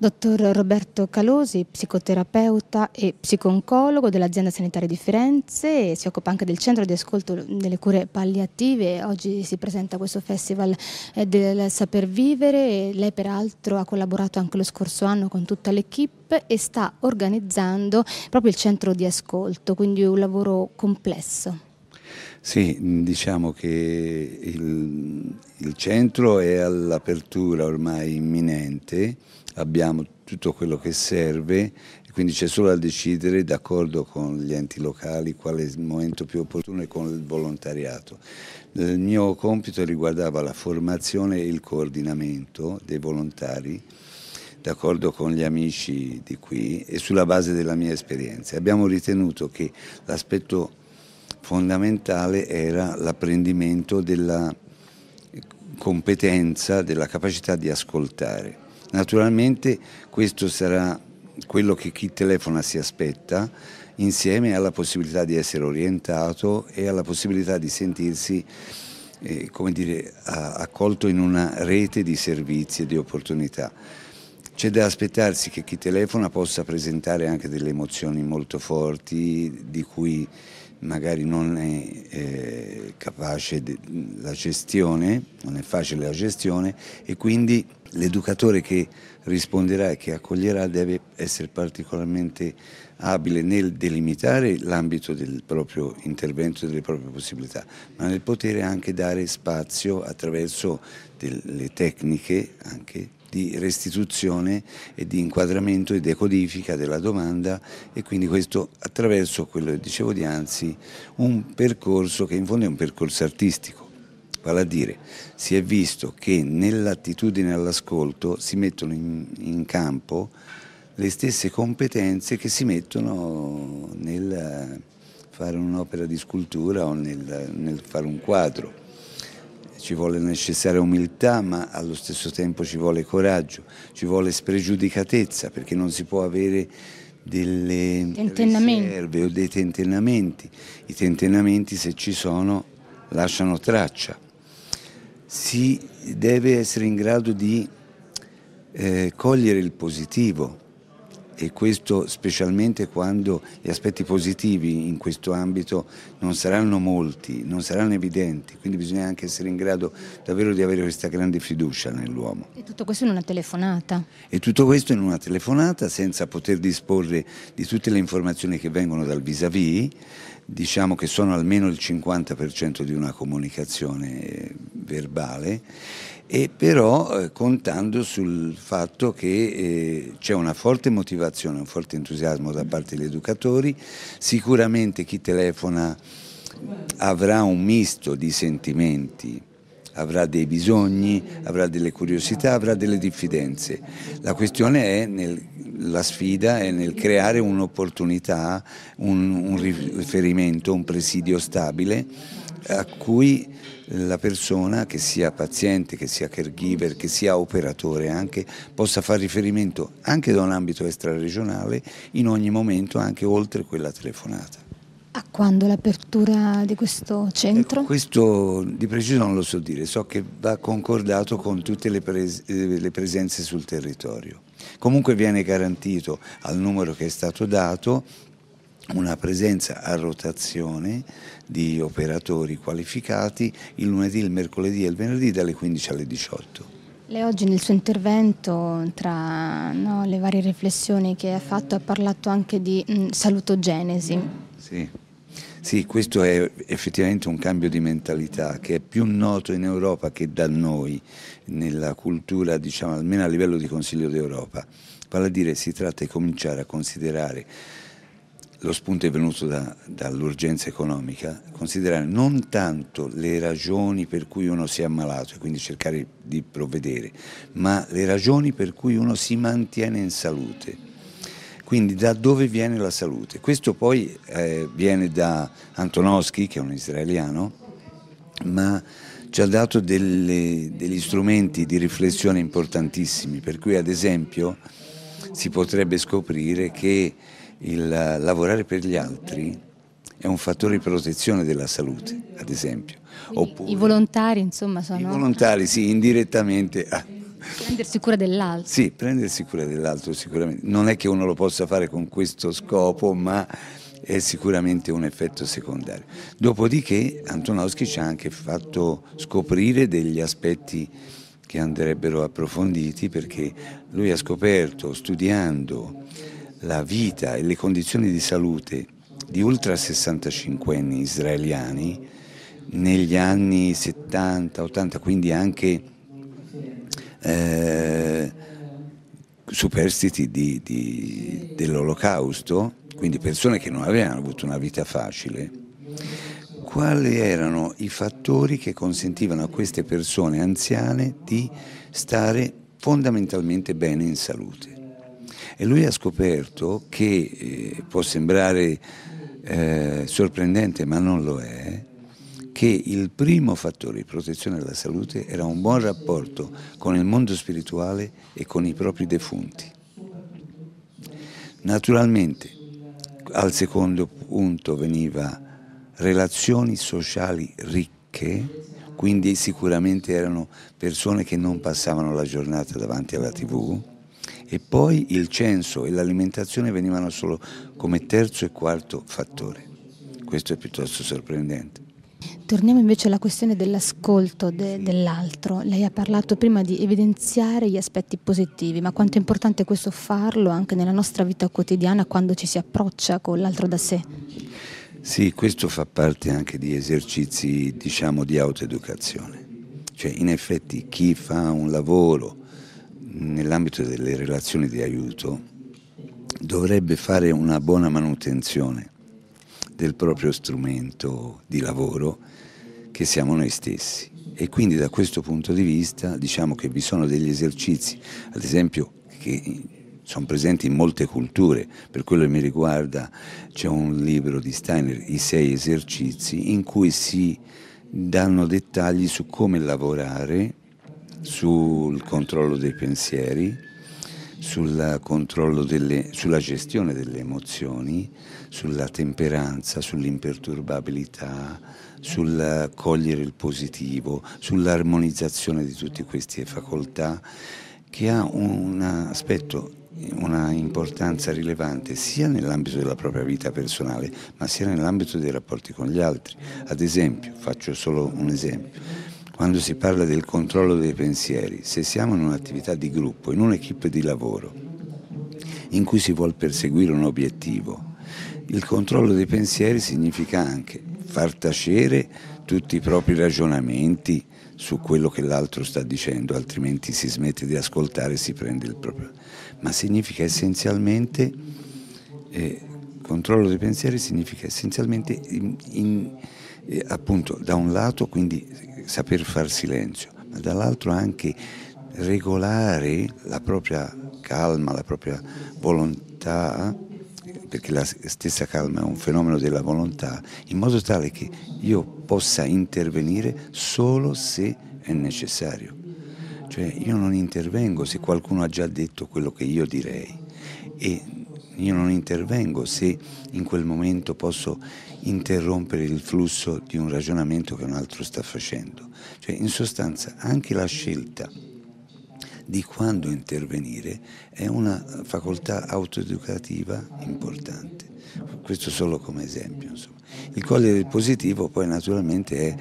Dottor Roberto Calosi, psicoterapeuta e psiconcologo dell'azienda sanitaria di Firenze, si occupa anche del centro di ascolto delle cure palliative. Oggi si presenta questo festival eh, del saper vivere. Lei peraltro ha collaborato anche lo scorso anno con tutta l'equipe e sta organizzando proprio il centro di ascolto, quindi un lavoro complesso. Sì, diciamo che il, il centro è all'apertura ormai imminente abbiamo tutto quello che serve e quindi c'è solo a decidere d'accordo con gli enti locali quale è il momento più opportuno e con il volontariato. Il mio compito riguardava la formazione e il coordinamento dei volontari d'accordo con gli amici di qui e sulla base della mia esperienza. Abbiamo ritenuto che l'aspetto fondamentale era l'apprendimento della competenza, della capacità di ascoltare Naturalmente questo sarà quello che chi telefona si aspetta insieme alla possibilità di essere orientato e alla possibilità di sentirsi eh, dire, accolto in una rete di servizi e di opportunità. C'è da aspettarsi che chi telefona possa presentare anche delle emozioni molto forti di cui magari non è eh, capace della gestione, non è facile la gestione e quindi l'educatore che risponderà e che accoglierà deve essere particolarmente abile nel delimitare l'ambito del proprio intervento e delle proprie possibilità, ma nel poter anche dare spazio attraverso delle tecniche anche di restituzione e di inquadramento e decodifica della domanda e quindi questo attraverso quello che dicevo dianzi, un percorso che in fondo è un percorso artistico. Vale a dire, si è visto che nell'attitudine all'ascolto si mettono in, in campo le stesse competenze che si mettono nel fare un'opera di scultura o nel, nel fare un quadro ci vuole necessaria umiltà ma allo stesso tempo ci vuole coraggio, ci vuole spregiudicatezza perché non si può avere delle riserve o dei tentennamenti. I tentennamenti se ci sono lasciano traccia. Si deve essere in grado di eh, cogliere il positivo, e questo specialmente quando gli aspetti positivi in questo ambito non saranno molti, non saranno evidenti, quindi bisogna anche essere in grado davvero di avere questa grande fiducia nell'uomo. E tutto questo in una telefonata? E tutto questo in una telefonata senza poter disporre di tutte le informazioni che vengono dal vis-à-vis, -vis, diciamo che sono almeno il 50% di una comunicazione eh, verbale, e però eh, contando sul fatto che eh, c'è una forte motivazione, un forte entusiasmo da parte degli educatori, sicuramente chi telefona avrà un misto di sentimenti avrà dei bisogni, avrà delle curiosità, avrà delle diffidenze. La questione è, nel, la sfida è nel creare un'opportunità, un, un riferimento, un presidio stabile a cui la persona, che sia paziente, che sia caregiver, che sia operatore anche, possa fare riferimento anche da un ambito extraregionale in ogni momento, anche oltre quella telefonata. A quando l'apertura di questo centro? Eh, questo di preciso non lo so dire, so che va concordato con tutte le, pres eh, le presenze sul territorio. Comunque viene garantito al numero che è stato dato una presenza a rotazione di operatori qualificati il lunedì, il mercoledì e il venerdì dalle 15 alle 18. Lei oggi nel suo intervento, tra no, le varie riflessioni che ha fatto, ha parlato anche di mh, salutogenesi. Sì. Sì, questo è effettivamente un cambio di mentalità che è più noto in Europa che da noi, nella cultura, diciamo, almeno a livello di Consiglio d'Europa. Vale a dire, si tratta di cominciare a considerare lo spunto è venuto da, dall'urgenza economica, considerare non tanto le ragioni per cui uno si è ammalato e quindi cercare di provvedere, ma le ragioni per cui uno si mantiene in salute. Quindi da dove viene la salute? Questo poi eh, viene da Antonowski, che è un israeliano, ma ci ha dato delle, degli strumenti di riflessione importantissimi, per cui ad esempio si potrebbe scoprire che il lavorare per gli altri è un fattore di protezione della salute, ad esempio. Oppure, I volontari, insomma, sono... I volontari, sì, indirettamente ah, Prendersi cura dell'altro. Sì, prendersi cura dell'altro sicuramente. Non è che uno lo possa fare con questo scopo, ma è sicuramente un effetto secondario. Dopodiché Antonowski ci ha anche fatto scoprire degli aspetti che andrebbero approfonditi perché lui ha scoperto, studiando la vita e le condizioni di salute di ultra 65 anni israeliani negli anni 70, 80, quindi anche eh, superstiti di, di, dell'olocausto, quindi persone che non avevano avuto una vita facile, quali erano i fattori che consentivano a queste persone anziane di stare fondamentalmente bene in salute. E lui ha scoperto che, eh, può sembrare eh, sorprendente ma non lo è, che il primo fattore di protezione della salute era un buon rapporto con il mondo spirituale e con i propri defunti. Naturalmente al secondo punto veniva relazioni sociali ricche, quindi sicuramente erano persone che non passavano la giornata davanti alla tv e poi il censo e l'alimentazione venivano solo come terzo e quarto fattore. Questo è piuttosto sorprendente. Torniamo invece alla questione dell'ascolto de, dell'altro. Lei ha parlato prima di evidenziare gli aspetti positivi, ma quanto è importante questo farlo anche nella nostra vita quotidiana quando ci si approccia con l'altro da sé? Sì, questo fa parte anche di esercizi, diciamo, di autoeducazione. Cioè, in effetti, chi fa un lavoro nell'ambito delle relazioni di aiuto dovrebbe fare una buona manutenzione del proprio strumento di lavoro che siamo noi stessi. E quindi da questo punto di vista diciamo che vi sono degli esercizi, ad esempio che sono presenti in molte culture, per quello che mi riguarda c'è un libro di Steiner, I sei esercizi, in cui si danno dettagli su come lavorare sul controllo dei pensieri, controllo delle, sulla gestione delle emozioni, sulla temperanza, sull'imperturbabilità, sul cogliere il positivo, sull'armonizzazione di tutte queste facoltà che ha un aspetto una importanza rilevante sia nell'ambito della propria vita personale ma sia nell'ambito dei rapporti con gli altri. Ad esempio, faccio solo un esempio, quando si parla del controllo dei pensieri, se siamo in un'attività di gruppo, in un'equipe di lavoro in cui si vuole perseguire un obiettivo, il controllo dei pensieri significa anche far tacere tutti i propri ragionamenti su quello che l'altro sta dicendo, altrimenti si smette di ascoltare e si prende il proprio. Ma significa essenzialmente, eh, controllo dei pensieri significa essenzialmente, in, in, eh, appunto, da un lato quindi saper far silenzio, ma dall'altro anche regolare la propria calma, la propria volontà perché la stessa calma è un fenomeno della volontà, in modo tale che io possa intervenire solo se è necessario. Cioè io non intervengo se qualcuno ha già detto quello che io direi e io non intervengo se in quel momento posso interrompere il flusso di un ragionamento che un altro sta facendo. Cioè in sostanza anche la scelta di quando intervenire è una facoltà autoeducativa importante. Questo solo come esempio. Insomma. Il collere positivo poi naturalmente è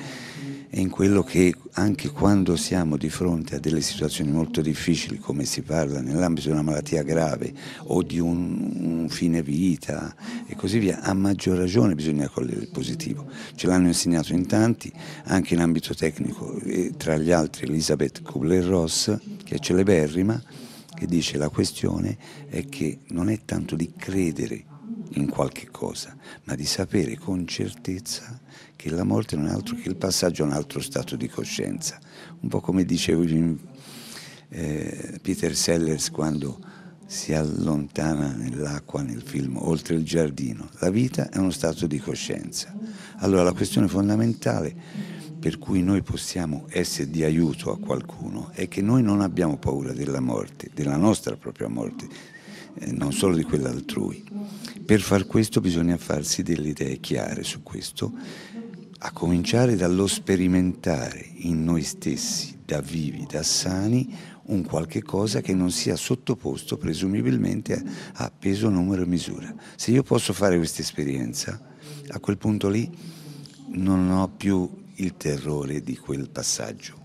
e in quello che anche quando siamo di fronte a delle situazioni molto difficili, come si parla nell'ambito di una malattia grave o di un, un fine vita e così via, a maggior ragione bisogna cogliere il positivo. Ce l'hanno insegnato in tanti, anche in ambito tecnico, tra gli altri Elisabeth Kubler-Ross, che è celeberrima, che dice la questione è che non è tanto di credere in qualche cosa, ma di sapere con certezza che la morte non è altro che il passaggio a un altro stato di coscienza. Un po' come dicevo eh, Peter Sellers quando si allontana nell'acqua nel film Oltre il giardino. La vita è uno stato di coscienza. Allora la questione fondamentale per cui noi possiamo essere di aiuto a qualcuno è che noi non abbiamo paura della morte, della nostra propria morte, eh, non solo di quella altrui. Per far questo bisogna farsi delle idee chiare su questo, a cominciare dallo sperimentare in noi stessi, da vivi, da sani, un qualche cosa che non sia sottoposto presumibilmente a peso, numero e misura. Se io posso fare questa esperienza, a quel punto lì non ho più il terrore di quel passaggio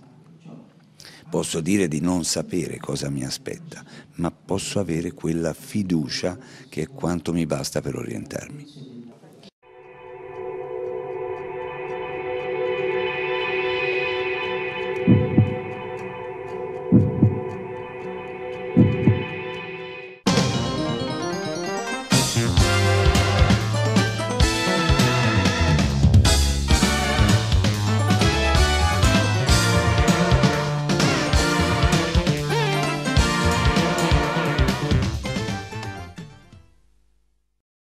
Posso dire di non sapere cosa mi aspetta, ma posso avere quella fiducia che è quanto mi basta per orientarmi.